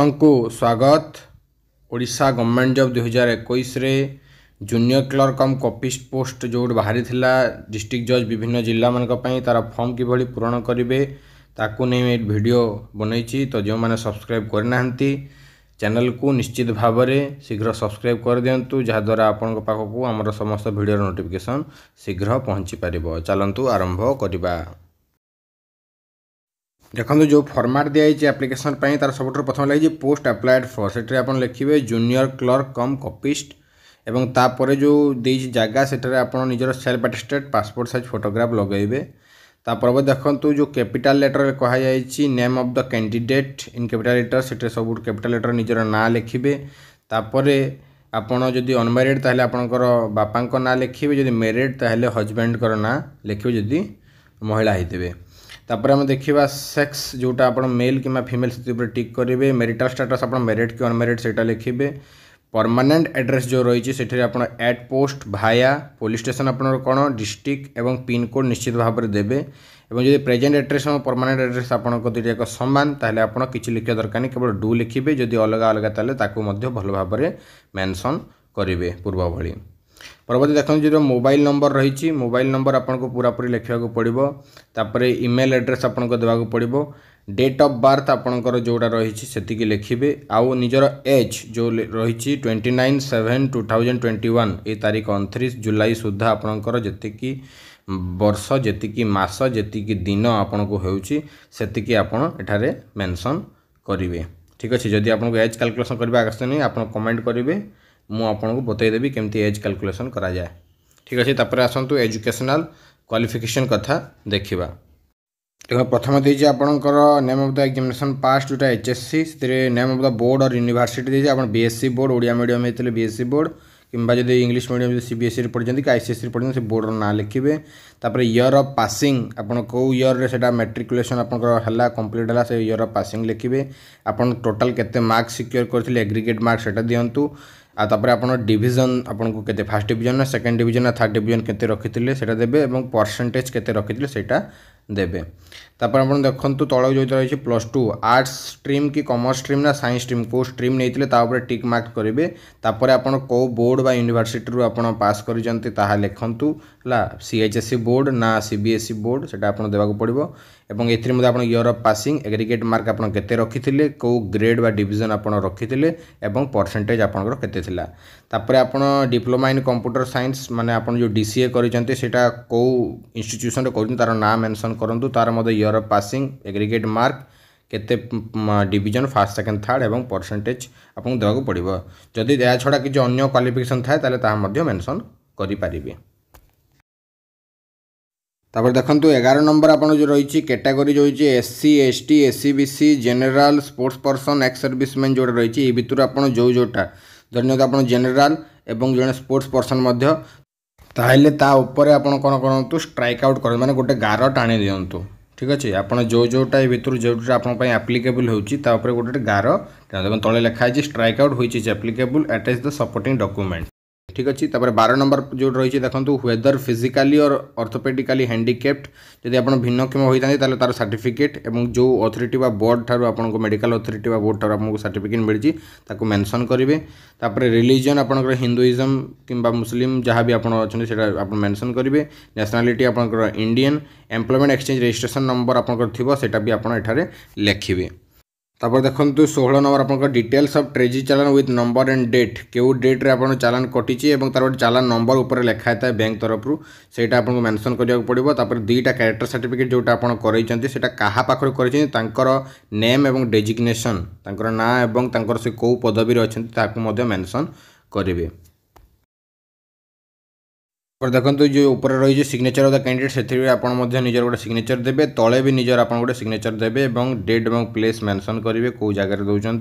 ଆପଣଙ୍କୁ ସ୍ୱାଗତ Odisha government job ଦୁଇହଜାର ଏକୋଇଶରେ junior clerk cum copyist post ଯେଉଁଠି ବାହାରିଥିଲା ଡିଷ୍ଟ୍ରିକ୍ଟ ଜଜ୍ ବିଭିନ୍ନ ଜିଲ୍ଲାମାନଙ୍କ ପାଇଁ ତା'ର ଫର୍ମ କିଭଳି ପୂରଣ କରିବେ ତାକୁ ନେଇ ଭିଡ଼ିଓ ବନେଇଛି ତ ଯେଉଁମାନେ ସବସ୍କ୍ରାଇବ୍ କରିନାହାନ୍ତି ଚ୍ୟାନେଲକୁ ନିଶ୍ଚିତ ଭାବରେ ଶୀଘ୍ର ସବସ୍କ୍ରାଇବ୍ କରିଦିଅନ୍ତୁ ଯାହାଦ୍ୱାରା ଆପଣଙ୍କ ପାଖକୁ ଆମର ସମସ୍ତ ଭିଡ଼ିଓର ନୋଟିଫିକେସନ୍ ଶୀଘ୍ର ପହଞ୍ଚିପାରିବ ଚାଲନ୍ତୁ ଆରମ୍ଭ କରିବା ଦେଖନ୍ତୁ ଯେଉଁ ଫର୍ମାଟ୍ ଦିଆଯାଇଛି ଆପ୍ଲିକେସନ୍ ପାଇଁ ତା'ର ସବୁଠାରୁ ପ୍ରଥମ ଲାଗିଛି ପୋଷ୍ଟ ଆପ୍ଲାଏଡ଼୍ ଫର୍ ସେଠାରେ ଆପଣ ଲେଖିବେ ଜୁନିୟର କ୍ଲର୍କ କମ୍ କପିଷ୍ଟ ଏବଂ ତାପରେ ଯେଉଁ ଦେଇଛି ଜାଗା ସେଠାରେ ଆପଣ ନିଜର self attested passport size photograph ଲଗାଇବେ ତା ପରବର୍ତ୍ତୀ ଦେଖନ୍ତୁ ଯେଉଁ କ୍ୟାପିଟାଲ ଲେଟର କୁହାଯାଇଛି name of the candidate in capital letter ସେଠାରେ ସବୁ କ୍ୟାପିଟାଲ ଲେଟର ନିଜର ନାଁ ଲେଖିବେ ତାପରେ ଆପଣ ଯଦି ଅନମ୍ୟାରିଡ଼୍ ତାହେଲେ ଆପଣଙ୍କର ବାପାଙ୍କ ନାଁ ଲେଖିବେ ଯଦି ମ୍ୟାରିଡ଼୍ ତାହେଲେ ହଜବ୍ୟାଣ୍ଡଙ୍କର ନାଁ ଲେଖିବେ ଯଦି ମହିଳା ହେଇଥିବେ ତାପରେ ଆମେ ଦେଖିବା ସେକ୍ସ ଯେଉଁଟା ଆପଣ ମେଲ୍ କିମ୍ବା ଫିମେଲ୍ ସେଥି ଉପରେ ଟିକ୍ କରିବେ ମେରିଟାଲ୍ ଷ୍ଟାଟସ୍ ଆପଣ ମେରିଟ୍ କି ଅନମେରିଟ୍ ସେଇଟା ଲେଖିବେ ପର୍ମାନେଣ୍ଟ ଆଡ୍ରେସ୍ ଯେଉଁ ରହିଛି ସେଠାରେ ଆପଣ at post via police station ଆପଣଙ୍କର କ'ଣ ଡିଷ୍ଟ୍ରିକ୍ଟ ଏବଂ ପିନ୍କୋଡ଼୍ ନିଶ୍ଚିତ ଭାବରେ ଦେବେ ଏବଂ ଯଦି ପ୍ରେଜେଣ୍ଟ ଆଡ୍ରେସ୍ ଏବଂ ପର୍ମାନେଣ୍ଟ ଆଡ୍ରେସ୍ ଆପଣଙ୍କ ଦୁଇଟା ଏକ ସମାନ ତାହେଲେ ଆପଣ କିଛି ଲେଖିବା ଦରକାର ନାହିଁ କେବଳ ଡୁ ଲେଖିବେ ଯଦି ଅଲଗା ଅଲଗା ତାହେଲେ ତାକୁ ମଧ୍ୟ ଭଲ ଭାବରେ ମେନସନ୍ କରିବେ ପୂର୍ବ ଭଳି পরবর্তী দেখুন যে মোবাইল নম্বর রয়েছে মোবাইল নম্বর আপনার পুরাপুরি লেখা পড়ব তাপরে ইমেল আড্রেস আপনার দেওয়া পড়ব ডেট অফ বার্থ আপনার যেটা রয়েছে সেটিকি লিখবে নিজের এজ যে রয়েছে twenty nine seven two thousand twenty one এই তারিখ অনতিরিশ জুলাই সুদ্ধা আপনার যেতিকি বর্ষ যেতিকি মাস যেতিকি দিন আপনার হচ্ছে সেতিকি আপনার এখানে মেনশন করবে ঠিক আছে যদি আপনার এজ ক্যালকুলেসন করবে আসেনি আপনার কমেন্ট করবে ମୁଁ ଆପଣଙ୍କୁ ବତାଇଦେବି କେମିତି ଏଜ୍ କାଲକୁଲେସନ୍ କରାଯାଏ ଠିକ୍ ଅଛି ତାପରେ ଆସନ୍ତୁ ଏଜୁକେସନାଲ୍ କ୍ୱାଲିଫିକେସନ୍ କଥା ଦେଖିବା ଦେଖ ପ୍ରଥମେ ଦେଇଛି ଆପଣଙ୍କର name of the examination pass ଯେଉଁଟା ଏଚ୍ ଏସ୍ ସି ସେଥିରେ name of the board or university ଦେଇଛି ଆପଣ B S C board Odia medium ହେଇଥିଲେ ବି ଏସ୍ ସି ବୋର୍ଡ଼ କିମ୍ବା ଯଦି ଇଂଲିଶ ମିଡ଼ିୟମ୍ ଯଦି ସି ବି ଏସ୍ ସିରେ ପଢ଼ିଛନ୍ତି କି ଆଇ ସି ଏସ୍ ସିରେ ପଢ଼ିଛନ୍ତି ସେ ବୋର୍ଡ଼ର ନାଁ ଲିଖିବେ ତାପରେ ଇୟର୍ ଅଫ୍ ପାସିଂ ଆପଣ କେଉଁ ଇୟର୍ରେ ସେଇଟା ମେଟ୍ରିକୁଲେସନ୍ ଆପଣଙ୍କର ହେଲା କମ୍ପ୍ଲିଟ୍ ହେଲା ସେ ଇୟର୍ ଅଫ୍ ପାସିଂ ଲେଖିବେ ଆପଣ ଟୋଟାଲ୍ କେତେ ମାର୍କ ସିକ୍ୟୋର କରିଥିଲେ ଏଗ୍ରିଗେଟ୍ ମାର୍କ ସେଇଟା ଦିଅନ୍ତୁ ଆଉ ତାପରେ ଆପଣ ଡିଭିଜନ୍ ଆପଣଙ୍କୁ କେତେ ଫାର୍ଷ୍ଟ ଡିଭିଜନ୍ ନା ସେକେଣ୍ଡ ଡିଭିଜନ୍ ନା ଥାର୍ଡ଼ ଡିଭିଜନ୍ କେତେ ରଖିଥିଲେ ସେଇଟା ଦେବେ ଏବଂ ପରସେଣ୍ଟେଜ୍ କେତେ ରଖିଥିଲେ ସେଇଟା ଦେବେ তারপর ଆପଣ ଦେଖନ୍ତୁ ତଳ ଯେଉଁଟା ରହିଛି ପ୍ଲସ୍ ଟୁ ଆର୍ଟ୍ସ ଷ୍ଟ୍ରିମ୍ କି କମର୍ସ ଷ୍ଟ୍ରିମ୍ ନା ସାଇନ୍ସ ଷ୍ଟ୍ରିମ୍ କେଉଁ ଷ୍ଟ୍ରିମ୍ ନେଇଥିଲେ ତା ଉପରେ ଟିକ୍ ମାର୍କ କରିବେ ତାପରେ ଆପଣ କେଉଁ ବୋର୍ଡ଼ ବା ୟୁନିଭର୍ସିଟିରୁ ଆପଣ ପାସ୍ କରିଛନ୍ତି ତାହା ଲେଖନ୍ତୁ ହେଲା C H S C board ନା C B S C board ସେଟା ଆପଣ ଦେବାକୁ ପଡ଼ିବ ଏବଂ ଏଥିରେ ମଧ୍ୟ ଆପଣ year of passing aggregate mark ଆପଣ କେତେ ରଖିଥିଲେ କେଉଁ ଗ୍ରେଡ଼୍ ବା ଡିଭିଜନ୍ ଆପଣ ରଖିଥିଲେ ଏବଂ ପରସେଣ୍ଟେଜ୍ ଆପଣଙ୍କର କେତେ ଥିଲା ତାପରେ ଆପଣ ଡିପ୍ଲୋମା ଇନ୍ କମ୍ପ୍ୟୁଟର ସାଇନ୍ସ ମାନେ ଆପଣ ଯେଉଁ ଡି ସି ଏ କରିଛନ୍ତି ସେଇଟା କେଉଁ ଇନଷ୍ଟିଚ୍ୟୁସନ୍ରେ କରୁଛନ୍ତି ତା'ର ନାଁ ମେନସନ୍ କରନ୍ତୁ ତା'ର ମଧ୍ୟ year year of passing aggregate mark কেতে ডিভিজন ফার্স্ট সেকেন্ড থার্ড এবং পরসেন্টেজ আপনার দেওয়া পড়ব যদি এ ছড়া কিছু অন্য কোয়ালিফিকেসন থাকে তাহলে তাহা মধ্যে মেনশন করে তাপরে দেখুন এগার নম্বর আপনার যে রয়েছে ক্যাটাগরি যে রয়েছে SC ST SC BC general sports person ex serviceman যেটা রয়েছে এই ভিতরে আপনার যে যেটা ধরে নিহত আপনার জেনেরাল এবং জনে স্পোর্টস পর্সন মধ্য তাহলে তা উপরে আপনার কোণ করতু স্ট্রাইক আউট করতে মানে গোটে গার টাণি দিও ঠিক ଅଛି ଆପଣ ଯେଉଁ ଯେଉଁଟା ଏ ଭିତରୁ ଯେଉଁଟା ଆପଣଙ୍କ ପାଇଁ ଆପ୍ଲିକେବୁଲ୍ ହେଉଛି ତା ଉପରେ ଗୋଟେ ଗୋଟେ ଗାର ତଳେ ଲେଖା ହେଇଛି strike out which is applicable attach the supporting document ঠিক আছে তাপরে বার নম্বর যেটা রয়েছে দেখুন whether physically or orthopedically handicapped যদি আপনার ভিন্নক্ষম হয়ে থাকে তাহলে তার সার্টিফিকেট এবং যে অথরিটি বা বোর্ড ঠার আপনার মেডিকাল অথরিটি বা বোর্ড ঠার আপনার সার্টিফিকেট মিছে তাকে মেনশন করবে তাপরে রিলিজন আপনার হিন্দুইজম কিংবা মুসলিম যা বি আপনার অনেক সেটা আপনার মেনশন করবে ন্যাশনালিটি আপনার Indian employment exchange registration number আপনার থাকবে সেটা বি আপনার এখানে লেখবে তারপরে দেখন্তু ষোহল নম্বর আপনার ডিটেলস অফ ট্রেজি চালান উইথ নম্বর এন্ড ডেট কেউ ডেট্রে আপনার চালান কটিছে এবং তার গোটে চালান নম্বর উপরে লেখা হয়ে ব্যাঙ্ক তরফর সেইটা আপনার মেনশন করা পড়ব তারপরে দুইটা ক্যারেক্টর সার্টিফিকেট যেটা আপনার করাইছেন সেটা কাহা পাখে করেছেন তাঁকর নেম এবং ডেজিগনেসন তাঁর না এবং তাঁর সে কেউ পদবীরে অনেক তাকে মেনশন করবে पर देखो जो ऊपर रही सिग्नेचर अफ द कैंडिडेट से आपड़ निजर गोटे सिग्नेचर देते तले भी निजर आप गोटे सिग्नेचर देते डेट और प्लेस मेनसन करेंगे कौ जगार दौरान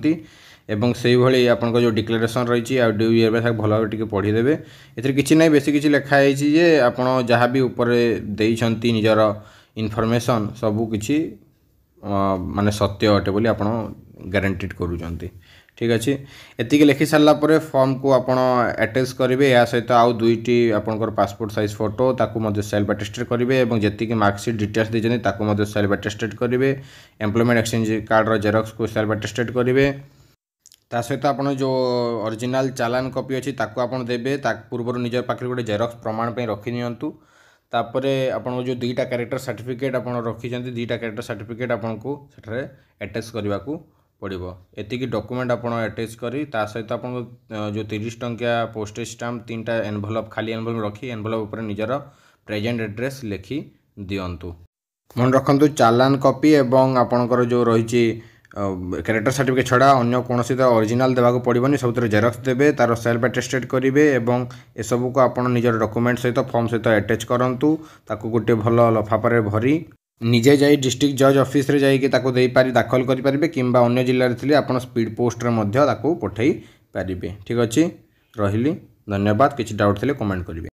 এবং সেইভাবে আপনার যে ডিক্লারেসন রয়েছে আর ডিউ ইয়ে তাকে ভালোভাবে টিকি পড়িদেবে এতে কিছু নাই বেশি কিছু লেখা হয়েছি যে আপনার যা বি উপরে দিয়েছেন নিজের ইনফরমেসন সবু কিছু মানে সত্য অটে বলে আপনার গ্যারেটেড করুচার ঠিক ଅଛି ଏତିକି ଲେଖି ସାରିଲା ପରେ ଫର୍ମକୁ ଆପଣ ଆଟାଚ୍ କରିବେ ଏହା ସହିତ ଆଉ ଦୁଇଟି ଆପଣଙ୍କର ପାସପୋର୍ଟ ସାଇଜ୍ ଫଟୋ ତାକୁ ମଧ୍ୟ ସେଲ୍ଫ ଆଟେଷ୍ଟେଡ଼ କରିବେ ଏବଂ ଯେତିକି ମାର୍କସିଟ୍ ଡିଟେଲ୍ସ ଦେଇଛନ୍ତି ତାକୁ ମଧ୍ୟ ସେଲ୍ଫ ଆଟେଷ୍ଟେଡ଼ କରିବେ ଏମ୍ପ୍ଲୟମେଣ୍ଟ ଏକ୍ସଚେଞ୍ଜ କାର୍ଡ଼ର ଜେରକ୍ସକୁ ସେଲ୍ଫ ଆଟେଷ୍ଟେଡ଼ କରିବେ ତା ସହିତ ଆପଣ ଯେଉଁ ଅରିଜିନାଲ୍ ଚାଲାନ୍ କପି ଅଛି ତାକୁ ଆପଣ ଦେବେ ତା ପୂର୍ବରୁ ନିଜ ପାଖରେ ଗୋଟେ ଜେରକ୍ସ ପ୍ରମାଣ ପାଇଁ ରଖିନିଅନ୍ତୁ ତାପରେ ଆପଣଙ୍କ ଯେଉଁ ଦୁଇଟା କ୍ୟାରେକ୍ଟର ସାର୍ଟିଫିକେଟ୍ ଆପଣ ରଖିଛନ୍ତି ଦୁଇଟା କ୍ୟାରେକ୍ଟର ସାର୍ଟିଫିକେଟ୍ ଆପଣଙ୍କୁ ସେଠାରେ ଆଟାଚ୍ କରିବାକୁ পড়ব এতিকি ডকুমেন্ট আপনার আটাচ করে তা সহ আপনার যে তিরিশ টঙ্কিয়া পোস্টেজ স্টাম্প তিনটা এনভেলপ খালি এনভেলপ রখি এনভেলপ উপরে নিজের প্রেজেন্ট আড্রেস লেখি দিও মনে রাখতু চালান কপি এবং আপনার যে রয়েছে ক্যারেক্টর সার্টিফিকেট ছড়া অন্য কোণী তো অরিজিনাল দেওয়া পড়বনি সবুথে জেরক্স দেবে তার সেলফ আটেস্টেড করবে এবং এসবুক আপনার নিজের ডকুমেন্ট সহ ফর্ম সহ আটাচ করতু তাকে গোটে ভালো লফাপারে ভরি ନିଜେ ଯାଇ ଡିଷ୍ଟ୍ରିକ୍ଟ ଜଜ୍ ଅଫିସ୍ରେ ଯାଇକି ତାକୁ ଦେଇପାରି ଦାଖଲ କରିପାରିବେ କିମ୍ବା ଅନ୍ୟ ଜିଲ୍ଲାରେ ଥିଲେ ଆପଣ ସ୍ପିଡ଼୍ ପୋଷ୍ଟରେ ମଧ୍ୟ ତାକୁ ପଠାଇ ପାରିବେ ଠିକ୍ ଅଛି ରହିଲି ଧନ୍ୟବାଦ କିଛି ଡାଉଟ୍ ଥିଲେ କମେଣ୍ଟ କରିବେ